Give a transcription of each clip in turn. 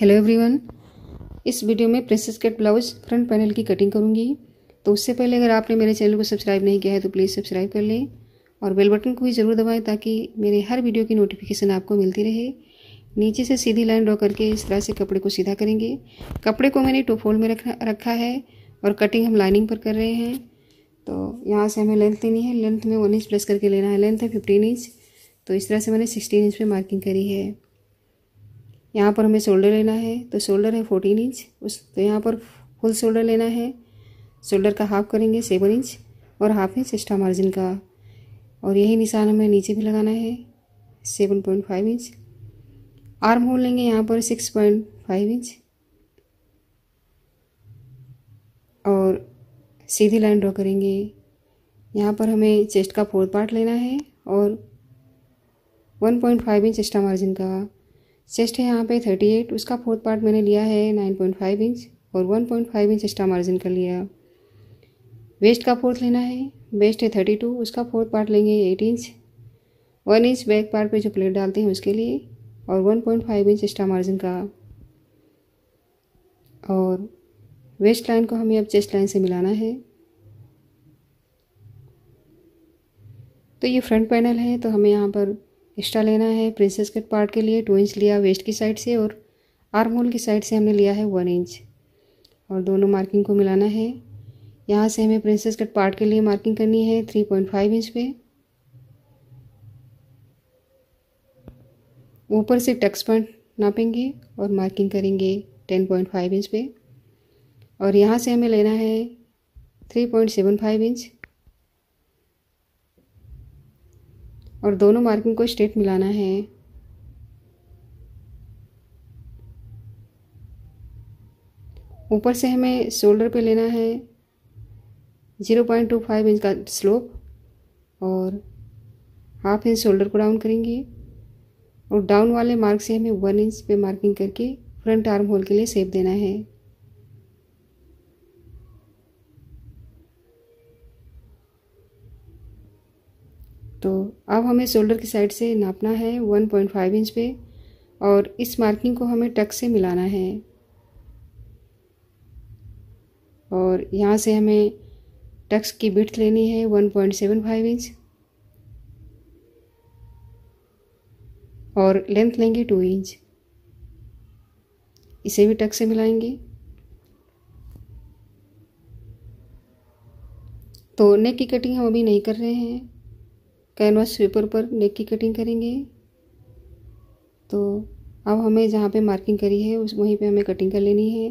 hello everyone इस video में princess cut blouse front panel की कटिंग करूँगी तो उससे पहले अगर आपने मेरे चैनल को सब्सक्राइब नहीं किया है तो प्लीज़ सब्सक्राइब कर लें और बेल बटन को भी ज़रूर दबाएं ताकि मेरे हर वीडियो की नोटिफिकेशन आपको मिलती रहे नीचे से सीधी लाइन ड्रॉ करके इस तरह से कपड़े को सीधा करेंगे कपड़े को मैंने टू फोल्ड में रखा रखा है और कटिंग हम लाइनिंग पर कर रहे हैं तो यहाँ से हमें लेंथ लेनी है लेंथ में वन इंच प्लस करके लेना है लेंथ है फिफ्टीन इंच तो इस तरह से मैंने सिक्सटीन इंच पर मार्किंग करी है यहाँ पर हमें शोल्डर लेना है तो शोल्डर है फोर्टीन इंच उस तो यहाँ पर फुल शोल्डर लेना है शोल्डर का हाफ करेंगे सेवन इंच और हाफ इंच एक्स्ट्रा मार्जिन का और यही निशान हमें नीचे भी लगाना है seven point five inch arm hole लेंगे यहाँ पर सिक्स पॉइंट फाइव इंच और सीधी लाइन ड्रॉ करेंगे यहाँ पर हमें चेस्ट का फोर्थ पार्ट लेना है और one point five inch extra margin का चेस्ट है यहाँ पे थर्टी एट उसका फोर्थ पार्ट मैंने लिया है नाइन पॉइंट फाइव इंच और one point five inch extra margin कर लिया वेस्ट का फोर्थ लेना है वेस्ट है थर्टी टू उसका फोर्थ पार्ट लेंगे eight inch one inch back part पे जो प्लेट डालते हैं उसके लिए और one point five inch extra margin का और वेस्ट लाइन को हमें अब चेस्ट लाइन से मिलाना है तो ये फ्रंट पैनल है तो हमें यहाँ पर एक्स्ट्रा लेना है प्रिंसेस कट पार्ट के लिए टू इंच लिया वेस्ट की साइड से और आर्म होल की साइड से हमने लिया है वन इंच और दोनों मार्किंग को मिलाना है यहाँ से हमें प्रिंसेस कट पार्ट के लिए मार्किंग करनी है थ्री पॉइंट फाइव इंच पे ऊपर से टक्स पॉइंट नापेंगे और मार्किंग करेंगे टेन पॉइंट फाइव इंच पे और यहाँ से हमें लेना है three point seven five inch और दोनों मार्किंग को स्ट्रेट मिलाना है ऊपर से हमें शोल्डर पे लेना है zero point two five inch का स्लोप और हाफ इंच शोल्डर को डाउन करेंगे और डाउन वाले मार्क से हमें वन इंच पे मार्किंग करके फ्रंट आर्म होल के लिए सेप देना है तो अब हमें शोल्डर की साइड से नापना है 1.5 इंच पे और इस मार्किंग को हमें टक से मिलाना है और यहाँ से हमें टक्स की बिट लेनी है 1.75 इंच और लेंथ लेंगे 2 इंच इसे भी टक से मिलाएंगे तो नेक की कटिंग हम अभी नहीं कर रहे हैं कैनवास पेपर पर नेक की कटिंग करेंगे तो अब हमें जहाँ पे मार्किंग करी है उस वहीं पे हमें कटिंग कर लेनी है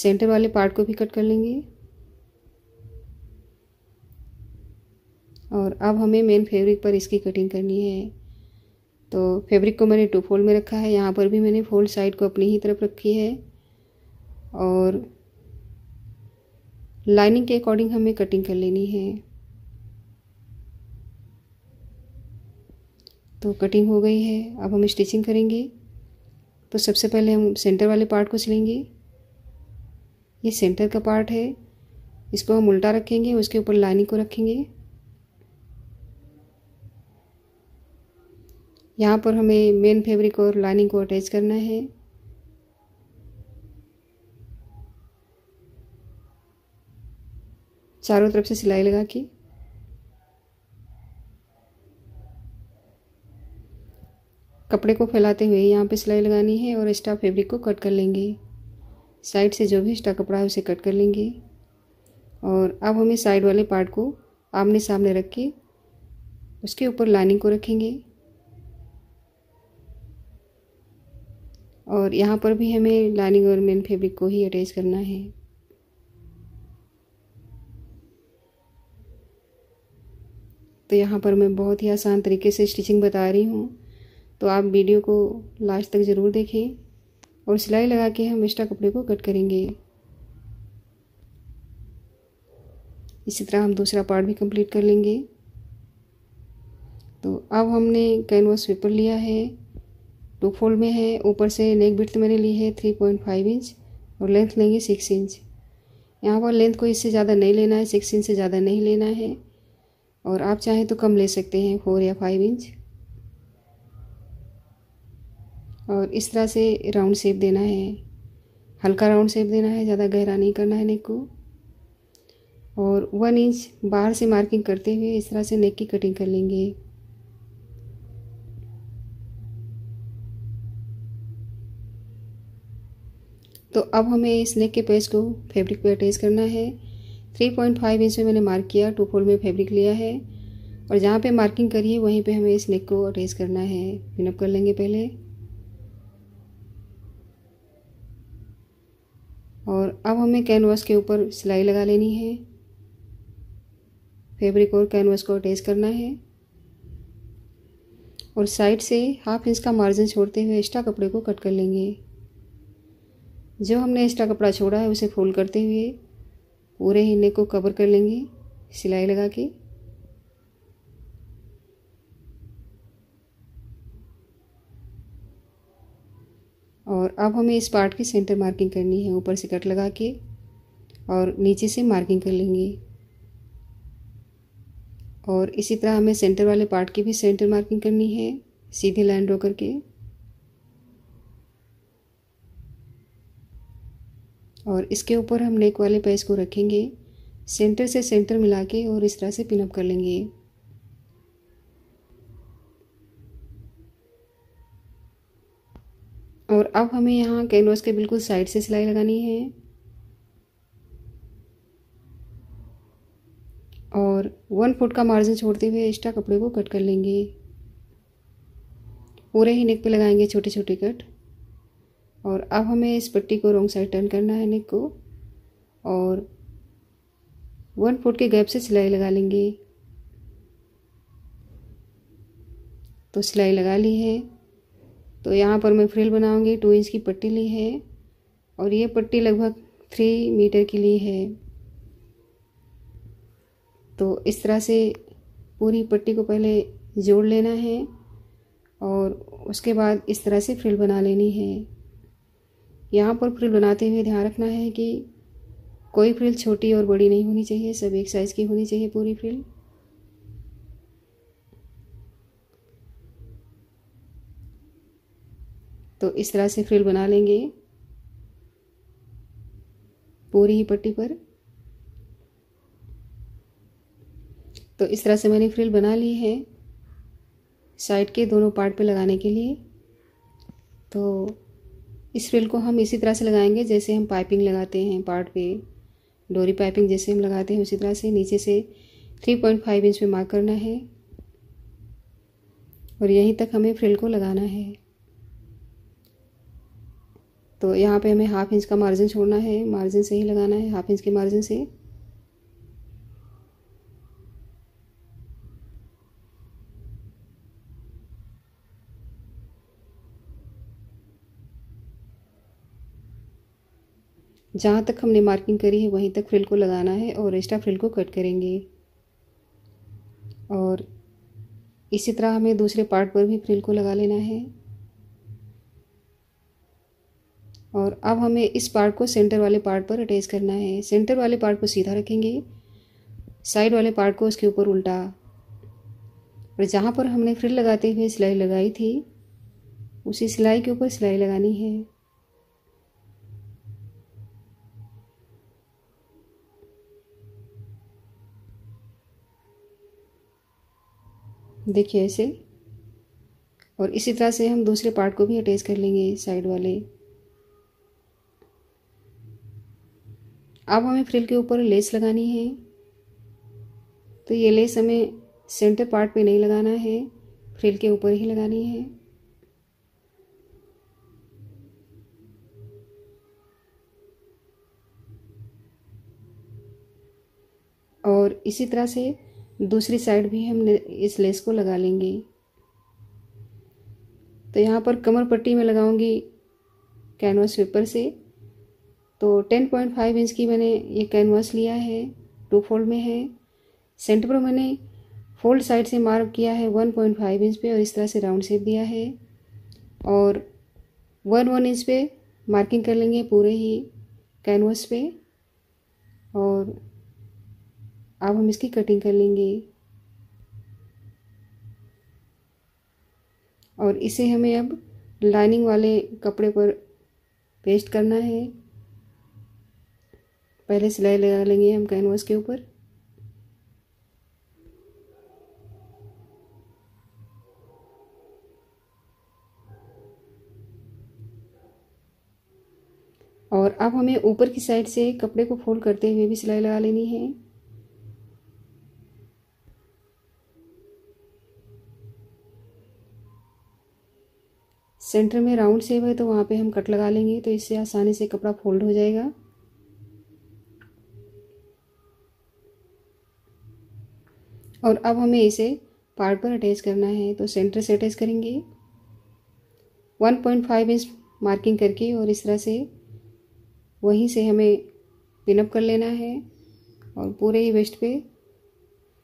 सेंटर वाले पार्ट को भी कट कर लेंगे और अब हमें मेन फैब्रिक पर इसकी कटिंग करनी है तो फैब्रिक को मैंने टू फोल्ड में रखा है यहाँ पर भी मैंने फोल्ड साइड को अपनी ही तरफ रखी है और लाइनिंग के अकॉर्डिंग हमें कटिंग कर लेनी है तो कटिंग हो गई है अब हम स्टिचिंग करेंगे तो सबसे पहले हम सेंटर वाले पार्ट को सिलेंगे ये सेंटर का पार्ट है इसको हम उल्टा रखेंगे उसके ऊपर लाइनिंग को रखेंगे यहाँ पर हमें मेन फैब्रिक और लाइनिंग को अटैच करना है चारों तरफ से सिलाई लगा के कपड़े को फैलाते हुए यहाँ पे सिलाई लगानी है और एक्स्ट्रा फैब्रिक को कट कर लेंगे साइड से जो भी एक्स्ट्रा कपड़ा है उसे कट कर लेंगे और अब हमें साइड वाले पार्ट को आमने सामने रख के उसके ऊपर लाइनिंग को रखेंगे और यहाँ पर भी हमें लाइनिंग और मेन फैब्रिक को ही अटैच करना है तो यहाँ पर मैं बहुत ही आसान तरीके से स्टिचिंग बता रही हूँ तो आप वीडियो को लास्ट तक ज़रूर देखें और सिलाई लगा के हम एक्स्ट्रा कपड़े को कट करेंगे इसी तरह हम दूसरा पार्ट भी कंप्लीट कर लेंगे तो अब हमने कैनवास पेपर लिया है टू फोल्ड में है ऊपर से नेक बिट मैंने ली है थ्री पॉइंट फाइव इंच और लेंथ लेंगे सिक्स इंच यहाँ पर लेंथ को इससे ज़्यादा नहीं लेना है सिक्स इंच से ज़्यादा नहीं लेना है और आप चाहें तो कम ले सकते हैं फोर या फाइव इंच और इस तरह से राउंड शेप देना है हल्का राउंड शेप देना है ज़्यादा गहरा नहीं करना है नेक को और वन इंच बाहर से मार्किंग करते हुए इस तरह से नेक की कटिंग कर लेंगे तो अब हमें इस नेक के पेज को फैब्रिक पे अटैच करना है 3.5 इंच में मैंने मार्क किया टू फोल्ड में फैब्रिक लिया है और जहाँ पे मार्किंग करी है वहीं पे हमें इस नेक को अटैच करना है पिनअप कर लेंगे पहले और अब हमें कैनवास के ऊपर सिलाई लगा लेनी है फैब्रिक और कैनवास को अटैच करना है और साइड से हाफ इंच का मार्जिन छोड़ते हुए एक्स्ट्रा कपड़े को कट कर लेंगे जो हमने एक्स्ट्रा कपड़ा छोड़ा है उसे फोल्ड करते हुए पूरे हिन्ने को कवर कर लेंगे सिलाई लगा के और अब हमें इस पार्ट की सेंटर मार्किंग करनी है ऊपर से कट लगा के और नीचे से मार्किंग कर लेंगे और इसी तरह हमें सेंटर वाले पार्ट की भी सेंटर मार्किंग करनी है सीधे लाइन ड्रॉ करके और इसके ऊपर हम नेक वाले पैस को रखेंगे सेंटर से सेंटर मिला के और इस तरह से पिनअप कर लेंगे और अब हमें यहाँ कैनवास के बिल्कुल साइड से सिलाई लगानी है और वन फुट का मार्जिन छोड़ते हुए एक्स्ट्रा कपड़े को कट कर लेंगे पूरे ही नेक पे लगाएंगे छोटे छोटे कट और अब हमें इस पट्टी को रॉन्ग साइड टर्न करना है नेक को और वन फुट के गैप से सिलाई लगा लेंगे तो सिलाई लगा ली है तो यहाँ पर मैं फ्रिल बनाऊँगी टू इंच की पट्टी ली है और ये पट्टी लगभग थ्री मीटर की ली है तो इस तरह से पूरी पट्टी को पहले जोड़ लेना है और उसके बाद इस तरह से फ्रिल बना लेनी है यहाँ पर फ्रिल बनाते हुए ध्यान रखना है कि कोई फ्रिल छोटी और बड़ी नहीं होनी चाहिए सब एक साइज़ की होनी चाहिए पूरी फ्रिल तो इस तरह से फ्रिल बना लेंगे पूरी ही पट्टी पर तो इस तरह से मैंने फ्रिल बना ली है साइड के दोनों पार्ट पे लगाने के लिए तो इस फ्रिल को हम इसी तरह से लगाएंगे जैसे हम पाइपिंग लगाते हैं पार्ट पे डोरी पाइपिंग जैसे हम लगाते हैं उसी तरह से नीचे से थ्री पॉइंट फाइव इंच में मार्क करना है और यहीं तक हमें फ्रिल को लगाना है तो यहाँ पे हमें हाफ इंच का मार्जिन छोड़ना है मार्जिन से ही लगाना है हाफ इंच के मार्जिन से जहाँ तक हमने मार्किंग करी है वहीं तक फ्रिल को लगाना है और एक्स्ट्रा फ्रिल को कट करेंगे और इसी तरह हमें दूसरे पार्ट पर भी फ्रिल को लगा लेना है और अब हमें इस पार्ट को सेंटर वाले पार्ट पर अटैच करना है सेंटर वाले पार्ट को सीधा रखेंगे साइड वाले पार्ट को उसके ऊपर उल्टा और जहाँ पर हमने फ्रिल लगाते हुए सिलाई लगाई थी उसी सिलाई के ऊपर सिलाई लगानी है देखिए ऐसे और इसी तरह से हम दूसरे पार्ट को भी अटैच कर लेंगे साइड वाले अब हमें फ्रिल के ऊपर लेस लगानी है तो ये लेस हमें सेंटर पार्ट पे नहीं लगाना है फ्रिल के ऊपर ही लगानी है और इसी तरह से दूसरी साइड भी हम इस लेस को लगा लेंगे तो यहाँ पर कमर पट्टी में लगाऊंगी कैनवास पेपर से तो 10.5 इंच की मैंने ये कैनवास लिया है टू फोल्ड में है सेंटर पर मैंने फोल्ड साइड से मार्क किया है 1.5 इंच पे और इस तरह से राउंड शेप दिया है और वन वन इंच पे मार्किंग कर लेंगे पूरे ही कैनवास पे और अब हम इसकी कटिंग कर लेंगे और इसे हमें अब लाइनिंग वाले कपड़े पर पेस्ट करना है पहले सिलाई लगा लेंगे हम कैनवास के ऊपर और अब हमें ऊपर की साइड से कपड़े को फोल्ड करते हुए भी सिलाई लगा लेनी है सेंटर में राउंड सेव है तो वहाँ पे हम कट लगा लेंगे तो इससे आसानी से कपड़ा फोल्ड हो जाएगा और अब हमें इसे पार्ट पर अटैच करना है तो सेंटर से अटैच करेंगे 1.5 इंच मार्किंग करके और इस तरह से वहीं से हमें पिनअप कर लेना है और पूरे ही वेस्ट पे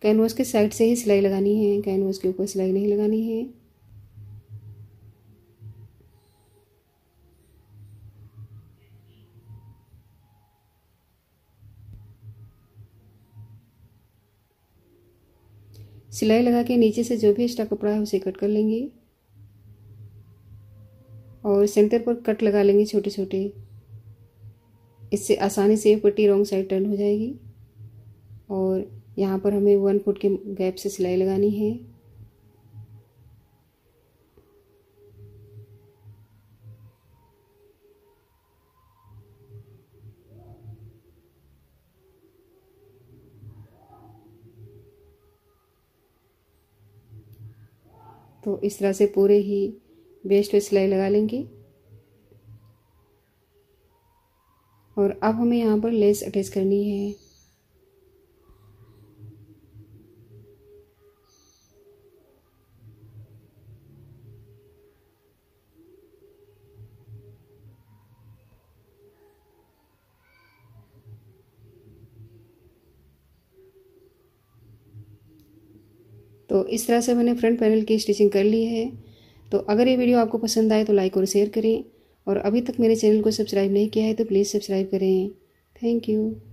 कैनवास के साइड से ही सिलाई लगानी है कैनवास के ऊपर सिलाई नहीं लगानी है सिलाई लगा के नीचे से जो भी एक्स्ट्रा कपड़ा है उसे कट कर लेंगे और सेंटर पर कट लगा लेंगे छोटे छोटे इससे आसानी से पट्टी रॉन्ग साइड टर्न हो जाएगी और यहाँ पर हमें वन फुट के गैप से सिलाई लगानी है तो इस तरह से पूरे ही बेस्ट पे सिलाई लगा लेंगे और अब हमें यहाँ पर लेस अटैच करनी है तो इस तरह से मैंने फ्रंट पैनल की स्टिचिंग कर ली है तो अगर ये वीडियो आपको पसंद आए तो लाइक और शेयर करें और अभी तक मेरे चैनल को सब्सक्राइब नहीं किया है तो प्लीज़ सब्सक्राइब करें थैंक यू